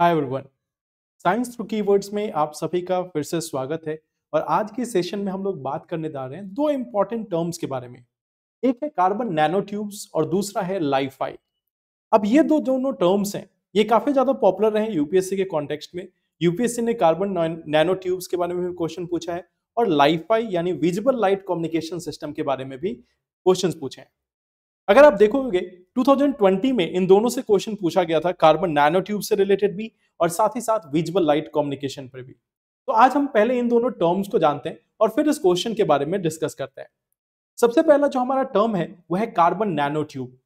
हाय everyone science through keywords में आप सभी का फिर से स्वागत है और आज के सेशन में हम लोग बात करने जा रहे हैं दो इंपॉर्टेंट टर्म्स के बारे में एक है कार्बन नैनो ट्यूब्स और दूसरा है लाइफाई अब ये दो दोनों टर्म्स हैं ये काफ़ी ज़्यादा पॉपुलर रहे यूपीएससी के कॉन्टेक्स्ट में यूपीएससी ने कार्बन नैनो ट्यूब्स के बारे में भी क्वेश्चन पूछा है और लाइफाई यानी विजिबल लाइट कम्युनिकेशन सिस्टम के बारे में भी क्वेश्चन पूछे हैं अगर आप देखोगे 2020 में इन दोनों से क्वेश्चन पूछा गया था कार्बन नैनो ट्यूब से रिलेटेड भी और साथ ही साथ विजुअल लाइट कम्युनिकेशन पर भी तो आज हम पहले इन दोनों टर्म्स को जानते हैं और फिर इस क्वेश्चन के बारे में डिस्कस करते हैं सबसे पहला जो हमारा टर्म है वह है कार्बन नैनो ट्यूब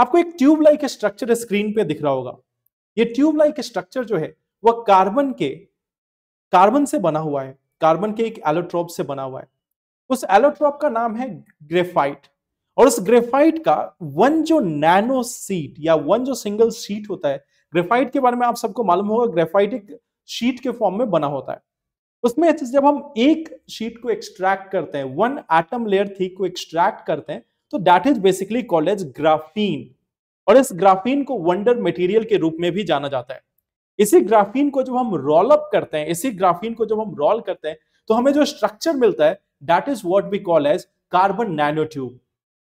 आपको एक ट्यूब लाइक स्ट्रक्चर स्क्रीन पे दिख रहा होगा ये ट्यूब लाइक स्ट्रक्चर जो है वह कार्बन के कार्बन से बना हुआ है कार्बन के एक एलोट्रोप से बना हुआ है उस एलोट्रोप का नाम है ग्रेफाइट और उस ग्रेफाइट का वन जो नैनो सीट या वन जो सिंगल सीट होता है ग्रेफाइट के बारे में आप सबको मालूम होगा ग्रेफाइट एक शीट के फॉर्म में बना होता है उसमें जब हम एक शीट को एक्सट्रैक्ट करते हैं वन एटम लेयर थी को एक्सट्रैक्ट करते हैं तो that is basically called graphene और इस ग्राफीन को वंडर मटेरियल के रूप में भी जाना जाता है इसी ग्राफीन को जब हम रोल अप करते हैं इसी ग्राफीन को जब हम रोल करते हैं तो हमें जो स्ट्रक्चर मिलता है that is what we call as carbon nanotube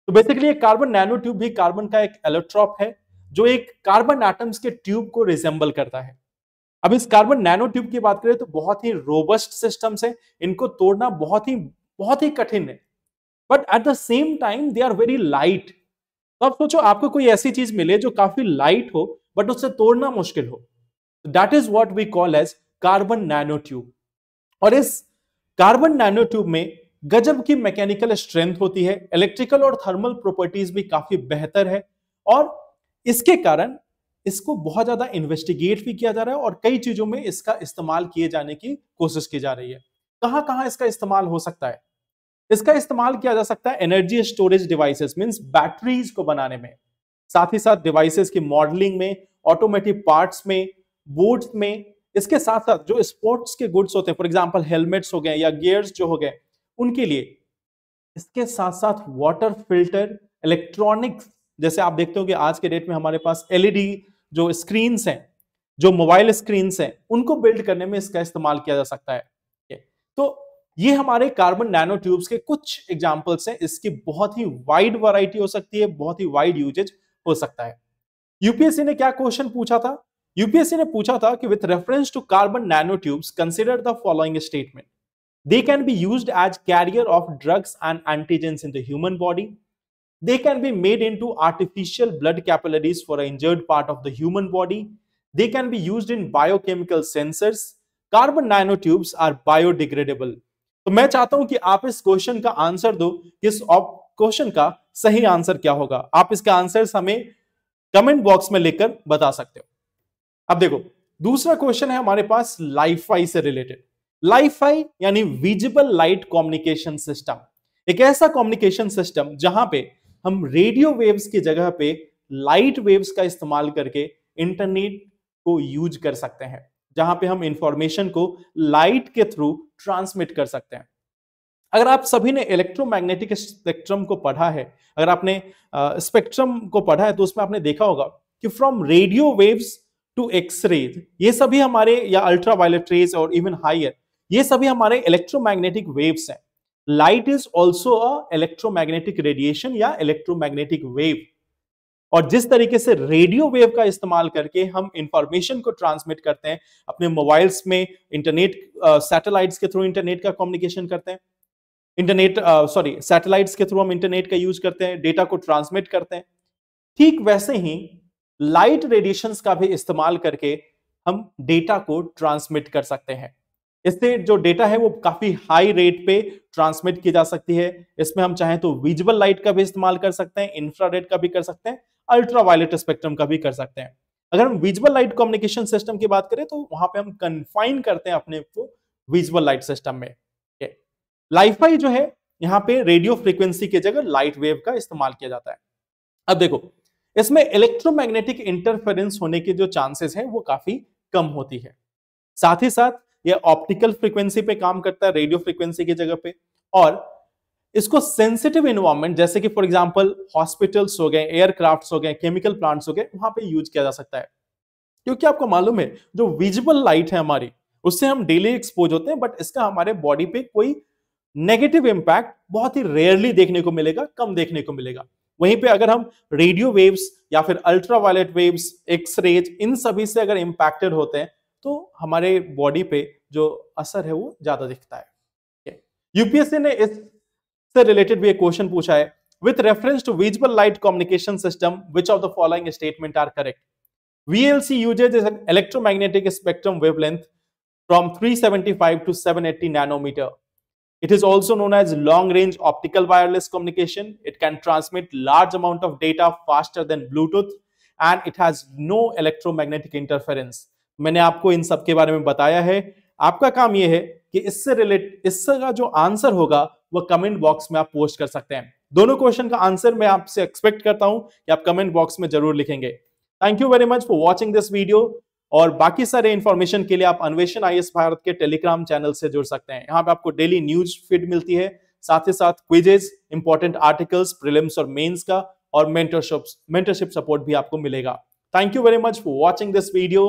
तो बेसिकली एक कार्बन नैनो ट्यूब भी कार्बन का एक एलेक्ट्रॉप है जो एक कार्बन एटम्स के ट्यूब को रिजेंबल करता है अब इस कार्बन नैनो ट्यूब की बात करें तो बहुत ही रोबस्ट सिस्टम्स है इनको तोड़ना बहुत ही बहुत ही कठिन है but at the same time they are very light तो आप सोचो आपको कोई ऐसी चीज मिले जो काफी लाइट हो बट उसे तोड़ना मुश्किल हो that is what we call as carbon nano tube और इस कार्बन नैनो ट्यूब में गजब की मैकेनिकल स्ट्रेंथ होती है इलेक्ट्रिकल और थर्मल प्रॉपर्टीज भी काफी बेहतर है और इसके कारण इसको बहुत ज्यादा इन्वेस्टिगेट भी किया जा रहा है और कई चीजों में इसका इस्तेमाल किए जाने की कोशिश की जा रही है कहाँ कहाँ इसका इस्तेमाल हो सकता है इसका इस्तेमाल किया जा सकता है energy storage devices means batteries को बनाने में साथ ही साथ डिवाइसेस की मॉडलिंग में ऑटोमेटिक पार्ट्स में बोर्ड में इसके साथ साथ जो स्पोर्ट्स के गुड्स होते हैं फॉर एग्जाम्पल हेलमेट्स हो गए या गियर्स जो हो गए उनके लिए इसके साथ साथ वाटर फिल्टर इलेक्ट्रॉनिक्स जैसे आप देखते हो कि आज के डेट में हमारे पास एलईडी e जो स्क्रीन्स हैं जो मोबाइल स्क्रीन्स हैं उनको बिल्ड करने में इसका इस्तेमाल किया जा सकता है तो ये हमारे कार्बन नैनो ट्यूब्स के कुछ एग्जाम्पल्स हैं इसकी बहुत ही वाइड वराइटी हो सकती है बहुत ही वाइड यूजेज हो सकता है यूपीएससी ने क्या क्वेश्चन पूछा था यूपीएससी ने पूछा था कि with reference to carbon nano tubes consider the following statement They can be used as carrier of drugs and antigens in the human body. They can be made into artificial blood capillaries for an injured part of the human body. They can be used in biochemical sensors. Carbon nanotubes are biodegradable तो मैं चाहता हूं कि आप इस question का answer दो इस क्वेश्चन का सही आंसर क्या होगा आप इसका आंसर हमें कमेंट बॉक्स में लेकर बता सकते हो अब देखो दूसरा क्वेश्चन है हमारे पास लाइफाई से रिलेटेड लाइफाई यानी विजिबल लाइट कम्युनिकेशन सिस्टम एक ऐसा कम्युनिकेशन सिस्टम जहां पे हम रेडियो वेव्स की जगह पे लाइट वेव्स का इस्तेमाल करके इंटरनेट को यूज कर सकते हैं जहां पे हम इंफॉर्मेशन को लाइट के थ्रू ट्रांसमिट कर सकते हैं अगर आप सभी ने इलेक्ट्रोमैग्नेटिक स्पेक्ट्रम को पढ़ा है अगर आपने स्पेक्ट्रम uh, को पढ़ा है तो उसमें आपने देखा होगा कि from radio waves to x-rays ये सभी हमारे या अल्ट्रा वायलेट रेज और इवन हायर ये सभी हमारे इलेक्ट्रोमैग्नेटिक वेव्स हैं light is also a electromagnetic radiation या इलेक्ट्रोमैग्नेटिक वेव और जिस तरीके से रेडियो वेव का इस्तेमाल करके हम इंफॉर्मेशन को ट्रांसमिट करते हैं अपने मोबाइल्स में इंटरनेट सैटेलाइट्स के थ्रू इंटरनेट का कम्युनिकेशन करते हैं इंटरनेट सॉरी सैटेलाइट्स के थ्रू हम इंटरनेट का यूज करते हैं डेटा को ट्रांसमिट करते हैं ठीक वैसे ही लाइट रेडिएशंस का भी इस्तेमाल करके हम डेटा को ट्रांसमिट कर सकते हैं इससे जो डेटा है वो काफी हाई रेट पे ट्रांसमिट की जा सकती है इसमें हम चाहें तो विजुअल लाइट का भी इस्तेमाल कर सकते हैं इंफ्रारेड का भी कर सकते हैं अल्ट्रावायलेट स्पेक्ट्रम का भी कर सकते हैं अगर हम विजुअल लाइट कम्युनिकेशन सिस्टम की बात करें तो वहां पे हम कन्फाइन करते हैं अपने को विजुअल लाइट सिस्टम में लाइफाई जो है यहाँ पे रेडियो फ्रीक्वेंसी की जगह लाइट वेव का इस्तेमाल किया जाता है अब देखो इसमें इलेक्ट्रोमैग्नेटिक इंटरफेरेंस होने के जो चांसेस हैं वो काफी कम होती है साथ ही साथ ये ऑप्टिकल फ्रीक्वेंसी पे काम करता है रेडियो फ्रीक्वेंसी की जगह पे और इसको सेंसिटिव इन्वायरमेंट जैसे कि फॉर एग्जाम्पल हॉस्पिटल्स हो गए एयरक्राफ्ट हो गए केमिकल प्लांट्स हो गए वहां पे यूज किया जा सकता है क्योंकि आपको मालूम है जो विजिबल लाइट है हमारी उससे हम डेली एक्सपोज होते हैं बट इसका हमारे बॉडी पे कोई नेगेटिव इम्पैक्ट बहुत ही रेयरली देखने को मिलेगा कम देखने को मिलेगा वहीं पे अगर हम रेडियो वेव्स या फिर अल्ट्रा वायलेट वेव्स एक्सरेज इन सभी से अगर इम्पैक्टेड होते हैं तो हमारे बॉडी पे जो असर है वो ज्यादा दिखता है यूपीएससी ने इस से रिलेटेड भी एक क्वेश्चन पूछा है with reference to visible light communication system which of the following statement are correct VLC uses an electromagnetic spectrum wavelength from 375 to 780 nanometre it is also known as long range optical wireless communication it can transmit large amount of data faster than bluetooth and it has no electromagnetic interference मैंने आपको इन सब के बारे में बताया है आपका काम यह है कि इससे रिलेट इससे का जो आंसर होगा वह कमेंट बॉक्स में आप पोस्ट कर सकते हैं दोनों क्वेश्चन का आंसर मैं आपसे एक्सपेक्ट करता हूं कि आप कमेंट बॉक्स में जरूर लिखेंगे thank you very much for watching this video और बाकी सारे इन्फॉर्मेशन के लिए आप अन्वेषण आई भारत के टेलीग्राम चैनल से जुड़ सकते हैं यहाँ पे आपको डेली न्यूज फीड मिलती है साथ ही साथ क्विजेज इंपॉर्टेंट आर्टिकल्स प्रिलिम्स और मेंस का और मेंटरशिप मेंटरशिप सपोर्ट भी आपको मिलेगा thank you very much for watching this video